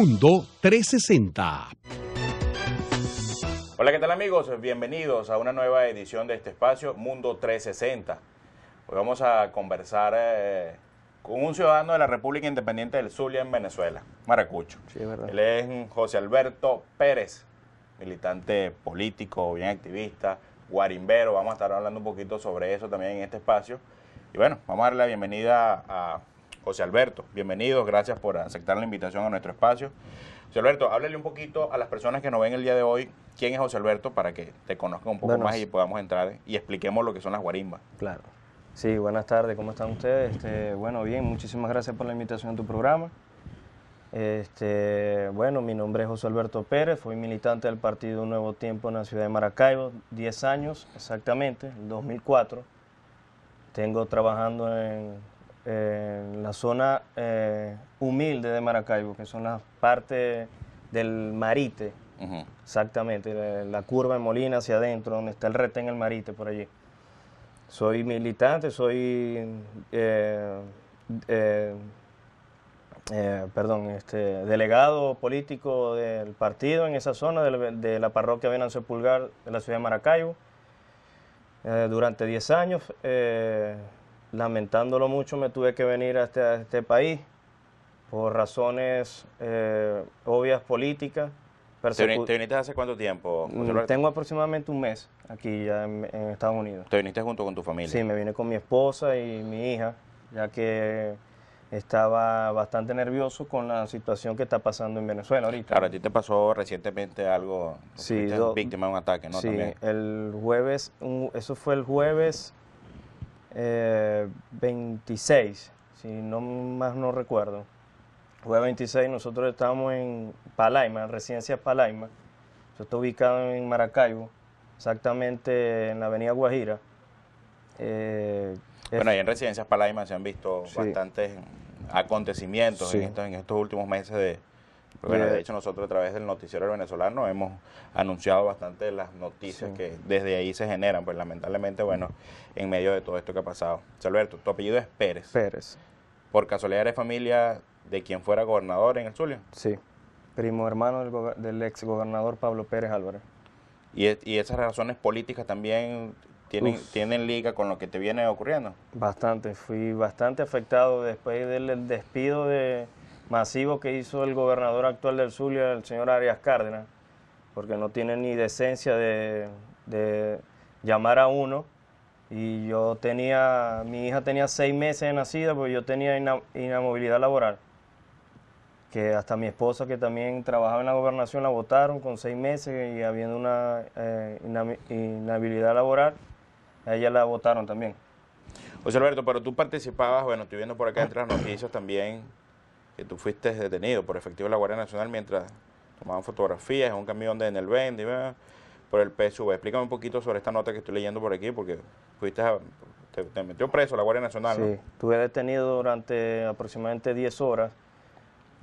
Mundo 360. Hola, ¿qué tal amigos? Bienvenidos a una nueva edición de este espacio Mundo 360. Hoy vamos a conversar eh, con un ciudadano de la República Independiente del Zulia en Venezuela, Maracucho. Sí, verdad. Él es José Alberto Pérez, militante político, bien activista, guarimbero. Vamos a estar hablando un poquito sobre eso también en este espacio. Y bueno, vamos a darle la bienvenida a José Alberto, bienvenido, gracias por aceptar la invitación a nuestro espacio. José Alberto, háblele un poquito a las personas que nos ven el día de hoy, quién es José Alberto, para que te conozcan un poco más y podamos entrar y expliquemos lo que son las guarimbas. Claro. Sí, buenas tardes, ¿cómo están ustedes? Este, bueno, bien, muchísimas gracias por la invitación a tu programa. Este, bueno, mi nombre es José Alberto Pérez, fui militante del Partido Nuevo Tiempo en la ciudad de Maracaibo, 10 años exactamente, en 2004. Tengo trabajando en en la zona eh, humilde de Maracaibo, que son las partes del Marite, exactamente, la, curva de Molina hacia adentro, donde está el retén el Marite, por allí. Soy militante, soy... Eh, eh, perdón, este, delegado político del partido en esa zona de la, parroquia Venancio Pulgar de la ciudad de Maracaibo durante 10 años lamentándolo mucho, me tuve que venir a este, este país por razones eh, obvias políticas. ¿Te viniste hace cuánto tiempo? Mm, tengo aproximadamente un mes aquí ya en, Estados Unidos. ¿Te viniste junto con tu familia? Sí, me vine con mi esposa y mi hija, ya que estaba bastante nervioso con la situación que está pasando en Venezuela ahorita. Claro, a ti te pasó recientemente algo, sí, víctima de un ataque, ¿no? Sí, el jueves, eso fue el jueves eh, 26, si no más no recuerdo. Jueves 26 nosotros estábamos en Palaima, en Residencias Palaima. Esto está ubicado en Maracaibo, exactamente en la Avenida Guajira. Eh, bueno, ahí en Residencias Palaima se han visto bastantes acontecimientos en, estos, últimos meses de, bueno, eh, de hecho nosotros a través del noticiero venezolano hemos anunciado bastante las noticias que desde ahí se generan, pues lamentablemente, bueno, en medio de todo esto que ha pasado. Alberto, tu apellido es Pérez. Pérez. ¿Por casualidad eres familia de quien fuera gobernador en el Zulia? Sí, primo hermano del, ex gobernador Pablo Pérez Álvarez. ¿Y, y esas razones políticas también tienen, tienen liga con lo que te viene ocurriendo? Bastante, fui bastante afectado después del despido de masivo que hizo el gobernador actual del Zulia, el señor Arias Cárdenas, porque no tiene ni decencia de, llamar a uno. Y yo tenía, mi hija tenía seis meses de nacida, porque yo tenía inamovilidad laboral. Que hasta mi esposa, que también trabajaba en la gobernación, la votaron con seis meses y habiendo una eh, inhabilidad laboral, a ella la votaron también. José Alberto, pero tú participabas, bueno, estoy viendo por acá entre los noticias también que tú fuiste detenido por efectivo de la Guardia Nacional mientras tomaban fotografías, en un camión de en el por el PSUV, Explícame un poquito sobre esta nota que estoy leyendo por aquí, porque fuiste te, metió preso la Guardia Nacional. Sí, estuve detenido durante aproximadamente 10 horas.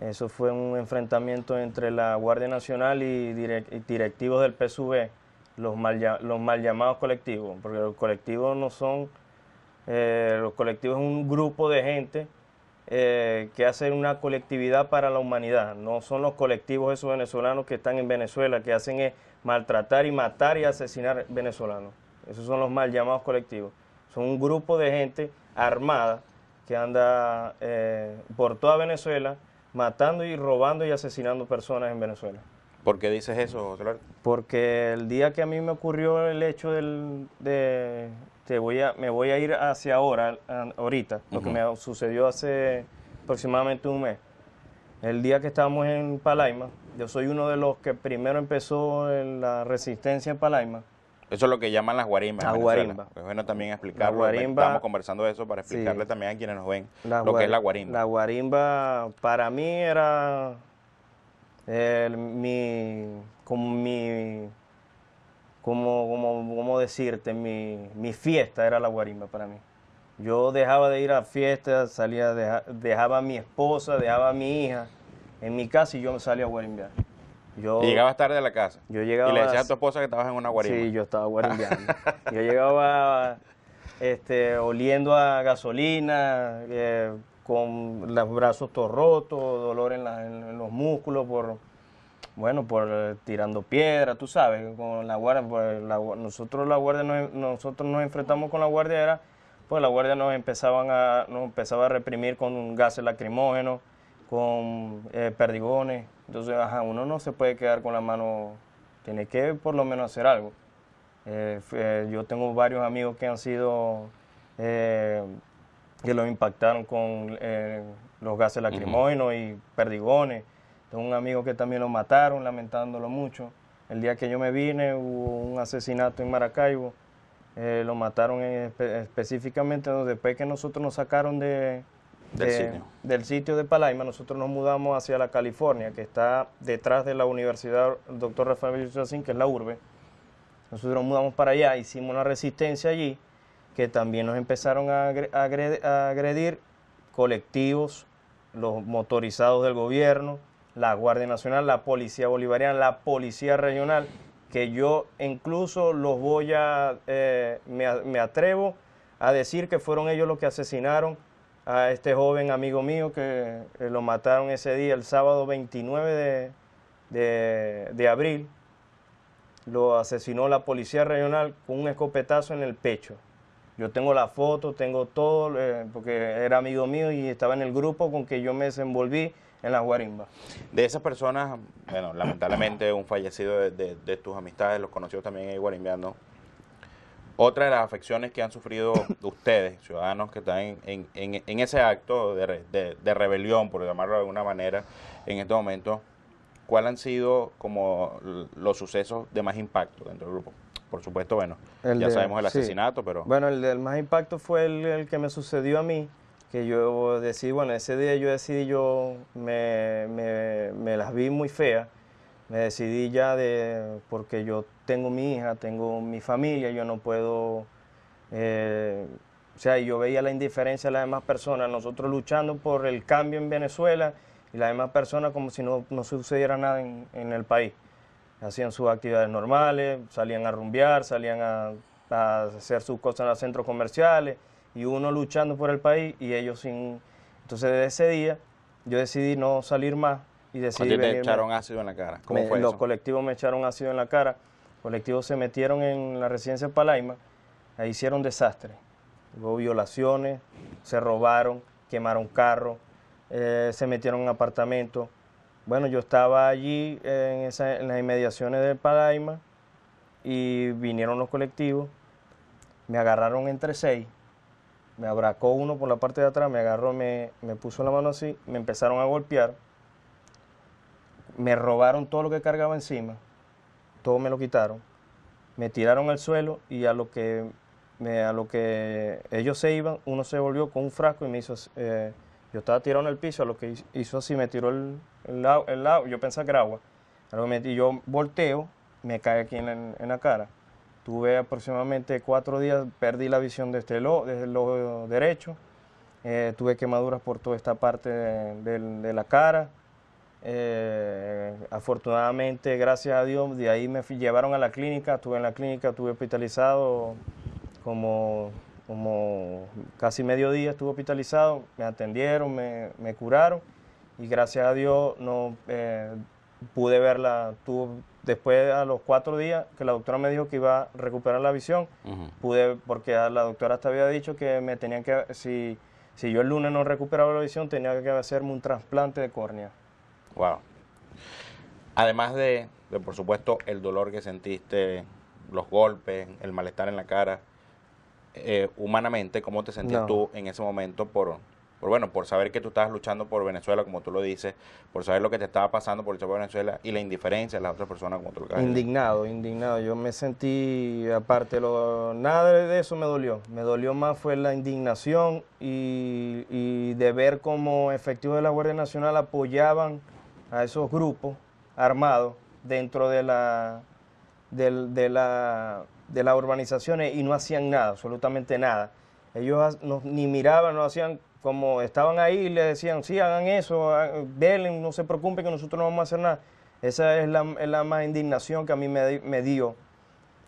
Eso fue un enfrentamiento entre la Guardia Nacional y, directivos del PSV, los mal, llamados colectivos, porque los colectivos no son, eh, los colectivos es un grupo de gente eh, que hacen una colectividad para la humanidad. No son los colectivos esos venezolanos que están en Venezuela, que hacen es maltratar y matar y asesinar venezolanos. Esos son los mal llamados colectivos. Son un grupo de gente armada que anda eh, por toda Venezuela matando y robando y asesinando personas en Venezuela. ¿Por qué dices eso, Porque el día que a mí me ocurrió el hecho del, de, te este, voy a, me voy a ir hacia ahora, ahorita, lo que me sucedió hace aproximadamente un mes. El día que estábamos en Palaima, yo soy uno de los que primero empezó la resistencia en Palaima. Eso es lo que llaman las guarimbas. Las guarimbas. Es bueno también explicarlo. Estamos conversando de eso para explicarle también a quienes nos ven lo que es la guarimba. La guarimba para mí era eh, mi, como mi como, como, decirte, mi, fiesta era la guarimba para mí. Yo dejaba de ir a fiestas, salía, dejaba a mi esposa, dejaba a mi hija en mi casa y yo me salía a guarimbear. Yo, llegabas tarde a la casa. Yo llegaba, y le decía a tu esposa que estabas en una guarimba. Sí, yo estaba guarimbeando. yo llegaba este, oliendo a gasolina, eh, con los brazos todos rotos, dolor en, en los músculos por, bueno, por eh, tirando piedra, tú sabes, con la guardia, pues, nosotros la guardia nos, nosotros nos enfrentamos con la guardia era, pues la guardia nos empezaban a nos empezaba a reprimir con gases lacrimógenos, con eh, perdigones, entonces ajá, uno no se puede quedar con la mano, tiene que por lo menos hacer algo. Eh, yo tengo varios amigos que han sido que los impactaron con los gases lacrimógenos y perdigones un amigo que también lo mataron, lamentándolo mucho. El día que yo me vine hubo un asesinato en Maracaibo. Eh, lo mataron específicamente después que nosotros nos sacaron de, del, sitio. del, de Palaima, nosotros nos mudamos hacia la California, que está detrás de la Universidad Dr. Rafael Chacín, que es la urbe. Nosotros nos mudamos para allá, hicimos una resistencia allí, que también nos empezaron a agredir colectivos, los motorizados del gobierno, la Guardia Nacional, la Policía Bolivariana, la Policía Regional, que yo incluso los voy eh, a, me, atrevo a decir que fueron ellos los que asesinaron a este joven amigo mío que eh, lo mataron ese día, el sábado 29 de, abril, lo asesinó la Policía Regional con un escopetazo en el pecho. Yo tengo la foto, tengo todo, eh, porque era amigo mío y estaba en el grupo con que yo me desenvolví en la guarimba. De esas personas, bueno, lamentablemente un fallecido de, tus amistades, los conocidos también en guarimbiano. Otra de las afecciones que han sufrido ustedes, ciudadanos que están en, ese acto de, rebelión, por llamarlo de alguna manera, en este momento, ¿cuáles han sido como los sucesos de más impacto dentro del grupo? Por supuesto, bueno, ya sabemos el asesinato, pero... Bueno, el del más impacto fue el que me sucedió a mí, que yo decidí, bueno, ese día yo decidí, yo me, las vi muy feas, me decidí ya de, porque yo tengo mi hija, tengo mi familia, yo no puedo, eh, o sea, yo veía la indiferencia de las demás personas, nosotros luchando por el cambio en Venezuela y las demás personas como si no, sucediera nada en, el país. Hacían sus actividades normales, salían a rumbear, salían a hacer sus cosas en los centros comerciales y uno luchando por el país y ellos sin... Entonces desde ese día yo decidí no salir más y decidí... te echaron ácido en la cara? ¿Cómo fue Los colectivos me echaron ácido en la cara, los colectivos se metieron en la residencia de Palaima, ahí hicieron desastre. Hubo violaciones, se robaron, quemaron carros, eh, se metieron en apartamentos. Bueno, yo estaba allí en, en las inmediaciones del Palaima y vinieron los colectivos, me agarraron entre seis me abracó uno por la parte de atrás, me agarró, me, puso la mano así, me empezaron a golpear, me robaron todo lo que cargaba encima, todo me lo quitaron, me tiraron al suelo y a lo que, a lo que ellos se iban, uno se volvió con un frasco y me hizo, eh, yo estaba tirado en el piso, a lo que hizo así, me tiró el, lado, el, yo pensaba que era agua, y yo volteo, me cae aquí en la cara. Tuve aproximadamente cuatro días, perdí la visión de el ojo, desde derecho. Eh, tuve quemaduras por toda esta parte de, la cara. Eh, afortunadamente, gracias a Dios, de ahí me llevaron a la clínica. Estuve en la clínica, estuve hospitalizado como, como casi medio día, estuve hospitalizado. Me atendieron, me, curaron y gracias a Dios no eh, pude verla. Tuve, Después, a los cuatro días que la doctora me dijo que iba a recuperar la visión, pude, porque la doctora hasta había dicho que me tenían que, si, si yo el lunes no recuperaba la visión, tenía que hacerme un trasplante de córnea. Wow. Además de, por supuesto, el dolor que sentiste, los golpes, el malestar en la cara, eh, humanamente, ¿cómo te sentías tú en ese momento por, por bueno, por saber que tú estabas luchando por Venezuela, como tú lo dices, por saber lo que te estaba pasando por el de Venezuela y la indiferencia de las otras personas, como tú lo Indignado, indignado. Yo me sentí, aparte, lo, nada de eso me dolió. Me dolió más fue la indignación y, de ver cómo efectivos de la Guardia Nacional apoyaban a esos grupos armados dentro de la, de, la de las urbanizaciones y no hacían nada, absolutamente nada. Ellos ni miraban, no hacían como estaban ahí y le decían, sí, hagan eso, velen, no se preocupen que nosotros no vamos a hacer nada. Esa es la, más indignación que a mí me, dio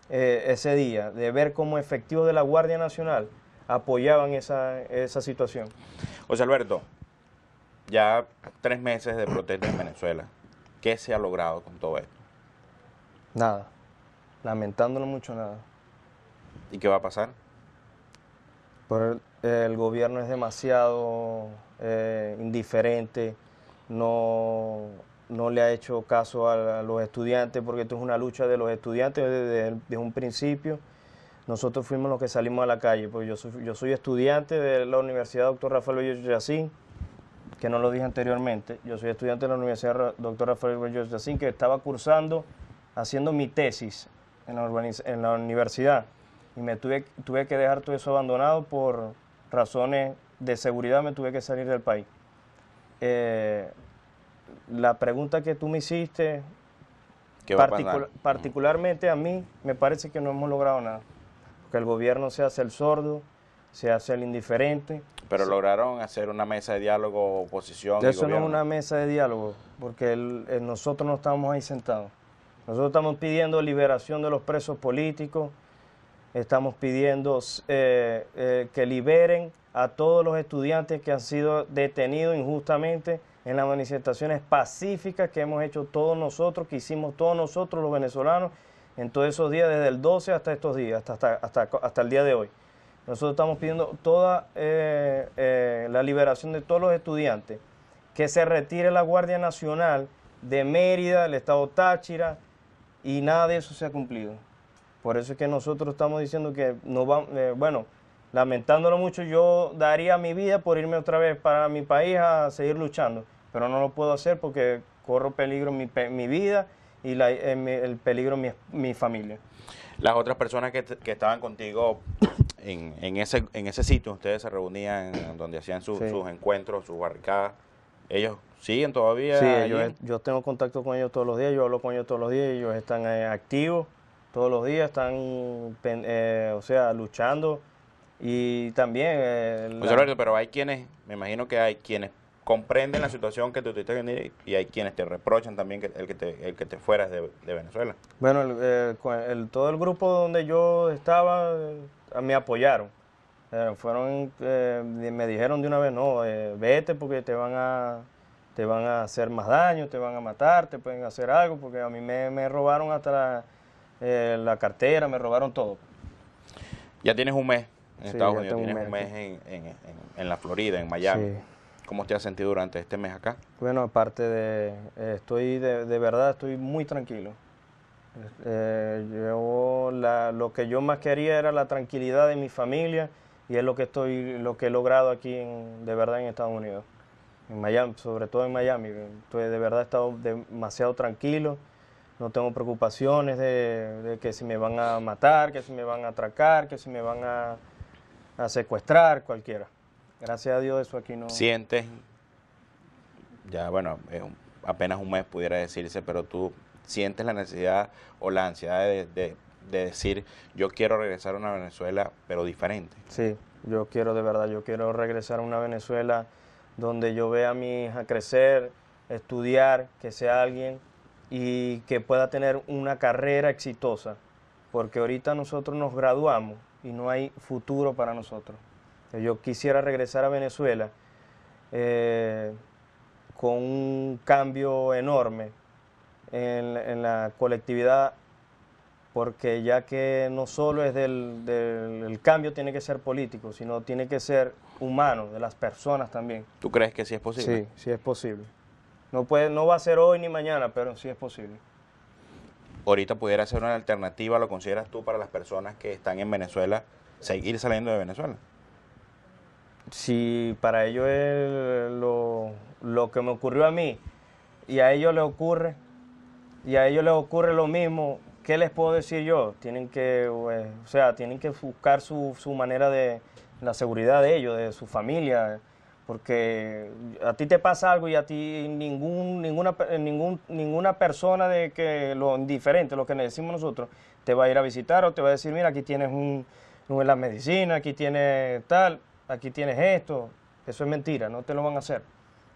eh, ese día, de ver cómo efectivos de la Guardia Nacional apoyaban esa, esa situación. José Alberto, ya tres meses de protesta en Venezuela. ¿Qué se ha logrado con todo esto? Nada. Lamentándolo mucho, nada. ¿Y qué va a pasar? Pero el, gobierno es demasiado eh, indiferente, no, le ha hecho caso a, los estudiantes, porque esto es una lucha de los estudiantes desde, un principio. Nosotros fuimos los que salimos a la calle, porque yo soy, yo soy estudiante de la Universidad Dr. Rafael Bello Yacín, que no lo dije anteriormente, yo soy estudiante de la Universidad Dr. Rafael Bello Yacín, que estaba cursando, haciendo mi tesis en la universidad y me tuve, tuve que dejar todo eso abandonado por razones de seguridad, me tuve que salir del país. Eh, la pregunta que tú me hiciste, particularmente a mí, me parece que no hemos logrado nada, porque el gobierno se hace el sordo, se hace el indiferente. Pero lograron hacer una mesa de diálogo oposición. eso no es una mesa de diálogo, porque eh, nosotros no estamos ahí sentados. Nosotros estamos pidiendo liberación de los presos políticos, Estamos pidiendo eh, eh, que liberen a todos los estudiantes que han sido detenidos injustamente en las manifestaciones pacíficas que hemos hecho todos nosotros, que hicimos todos nosotros los venezolanos en todos esos días, desde el 12 hasta estos días, hasta, hasta, hasta, el día de hoy. Nosotros estamos pidiendo toda eh, la liberación de todos los estudiantes, que se retire la Guardia Nacional de Mérida, el Estado Táchira, y nada de eso se ha cumplido. Por eso es que nosotros estamos diciendo que no vamos, eh, bueno, lamentándolo mucho, yo daría mi vida por irme otra vez para mi país a seguir luchando, pero no lo puedo hacer porque corro peligro mi, mi vida y el peligro mi, familia. Las otras personas que, estaban contigo en, en, ese, en ese sitio, ustedes se reunían donde hacían sus encuentros, sus barricadas, ellos siguen todavía. Sí, yo tengo contacto con ellos todos los días, yo hablo con ellos todos los días, ellos están eh, activos todos los días, están, eh, o sea, luchando. Y también... Eh, pero hay quienes, me imagino que hay quienes comprenden la situación que tú tuviste que venir y hay quienes te reprochan también que, el, que te, el que te fueras de, Venezuela. Bueno, eh, todo el grupo donde yo estaba eh, me apoyaron. fueron me dijeron de una vez, no, vete porque te van a te van a hacer más daño, te van a matar, te pueden hacer algo, porque a mí me, me robaron hasta la, la cartera, me robaron todo. Ya tienes un mes en Estados Unidos, tienes un mes, en, la Florida, en Miami. ¿Cómo te has sentido durante este mes acá? Bueno, aparte de, eh, estoy de, verdad, estoy muy tranquilo. Eh, lo que yo más quería era la tranquilidad de mi familia y es lo que estoy, lo que he logrado aquí de verdad en Estados Unidos, en Miami, sobre todo en Miami. Estoy, de verdad he estado demasiado tranquilo no tengo preocupaciones de, que si me van a matar, que si me van a atracar, que si me van a, secuestrar, cualquiera. Gracias a Dios eso aquí no... Sientes, ya bueno, apenas un mes pudiera decirse, pero tú sientes la necesidad o la ansiedad de, de, decir, yo quiero regresar a una Venezuela, pero diferente. Sí, yo quiero de verdad, yo quiero regresar a una Venezuela donde yo vea a mi hija crecer, estudiar, que sea alguien y que pueda tener una carrera exitosa, porque ahorita nosotros nos graduamos y no hay futuro para nosotros. Yo quisiera regresar a Venezuela eh, con un cambio enorme en, la colectividad, porque ya que no solo es del, el cambio tiene que ser político, sino tiene que ser humano, de las personas también. ¿Tú crees que sí es posible? Sí, sí es posible. No, puede, no va a ser hoy ni mañana, pero sí es posible. Ahorita pudiera ser una alternativa, ¿lo consideras tú para las personas que están en Venezuela, seguir saliendo de Venezuela? Si para ellos es lo, lo que me ocurrió a mí y a ellos les ocurre, y a ellos les ocurre lo mismo, ¿qué les puedo decir yo? Tienen que, pues, o sea, tienen que buscar su, su manera de la seguridad de ellos, de su familia, porque a ti te pasa algo y a ti ningún, ninguna, ninguna persona de que lo indiferente, lo que le decimos nosotros, te va a ir a visitar o te va a decir, mira, aquí tienes un, la medicina, aquí tienes tal, aquí tienes esto. Eso es mentira, no te lo van a hacer.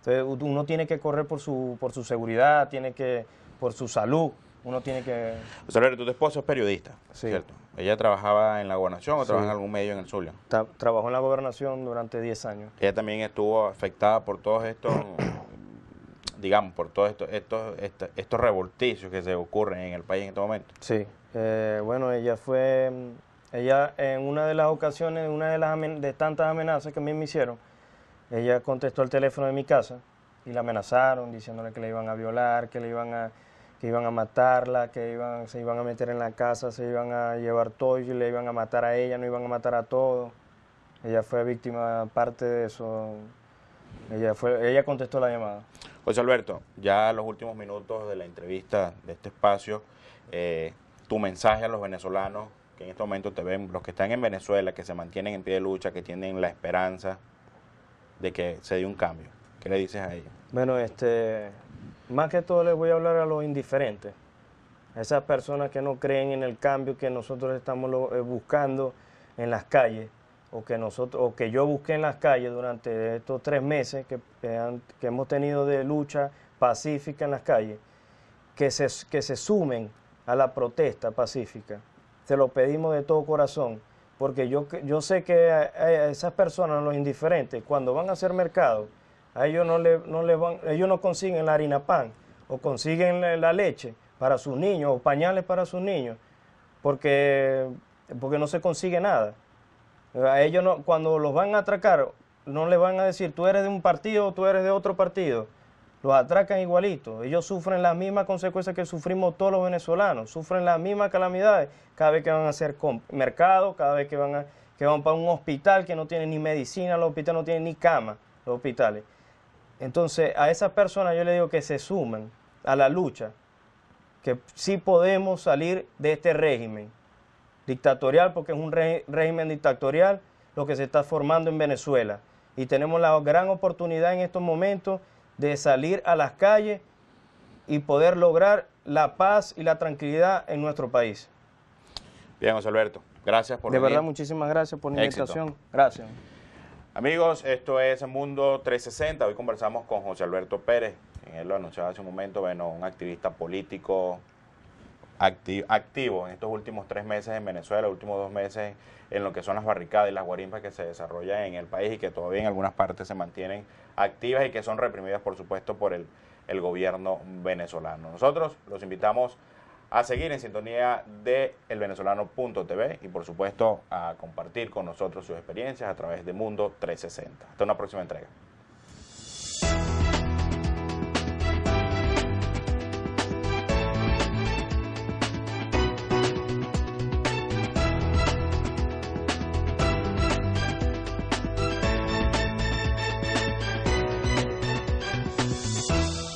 Entonces uno tiene que correr por su, por su seguridad, tiene que, por su salud uno tiene que... O tu esposo es periodista, ¿cierto? Ella trabajaba en la gobernación o trabajaba en algún medio en el Zulia. trabajó en la gobernación durante 10 años. Ella también estuvo afectada por todos estos, digamos, por todos estos, estos, estos, revolticios que se ocurren en el país en este momento. Sí, eh, bueno, ella fue, ella en una de las ocasiones, una de las de tantas amenazas que a mí me hicieron, ella contestó el teléfono de mi casa y la amenazaron diciéndole que le iban a violar, que le iban a que iban a matarla, que iban, se iban a meter en la casa, se iban a llevar todo y le iban a matar a ella, no iban a matar a todo. Ella fue víctima parte de eso. Ella, fue, ella contestó la llamada. José Alberto, ya los últimos minutos de la entrevista de este espacio, eh, tu mensaje a los venezolanos que en este momento te ven, los que están en Venezuela, que se mantienen en pie de lucha, que tienen la esperanza de que se dé un cambio. ¿Qué le dices a ellos? Bueno, este, más que todo les voy a hablar a los indiferentes, a esas personas que no creen en el cambio que nosotros estamos eh, buscando en las calles o que nosotros que yo busqué en las calles durante estos tres meses que, hemos tenido de lucha pacífica en las calles, que se, sumen a la protesta pacífica. Se lo pedimos de todo corazón, porque yo, yo sé que esas personas, los indiferentes, cuando van a hacer mercado, a ellos no, le, no le van, ellos no consiguen la harina pan o consiguen la, leche para sus niños o pañales para sus niños porque, no se consigue nada. A ellos no, cuando los van a atracar no les van a decir tú eres de un partido o tú eres de otro partido. Los atracan igualito. Ellos sufren las mismas consecuencias que sufrimos todos los venezolanos. Sufren las mismas calamidades cada vez que van a hacer mercado, cada vez que van, a, que van para un hospital que no tiene ni medicina, los hospitales no tienen ni cama, los hospitales. Entonces, a esas personas yo le digo que se sumen a la lucha, que sí podemos salir de este régimen dictatorial, porque es un régimen dictatorial lo que se está formando en Venezuela. Y tenemos la gran oportunidad en estos momentos de salir a las calles y poder lograr la paz y la tranquilidad en nuestro país. Bien, José Alberto, gracias por De verdad, muchísimas gracias por la invitación. Gracias. Amigos, esto es Mundo 360. Hoy conversamos con José Alberto Pérez. Él lo anunciaba hace un momento, bueno, un activista político activo, en estos últimos tres meses en Venezuela, últimos dos meses en lo que son las barricadas y las guarimbas que se desarrollan en el país y que todavía en algunas partes se mantienen activas y que son reprimidas, por supuesto, por el, el gobierno venezolano. Nosotros los invitamos a seguir en sintonía de elvenezolano.tv y por supuesto a compartir con nosotros sus experiencias a través de Mundo 360. Hasta una próxima entrega.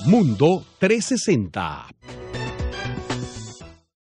Mundo 360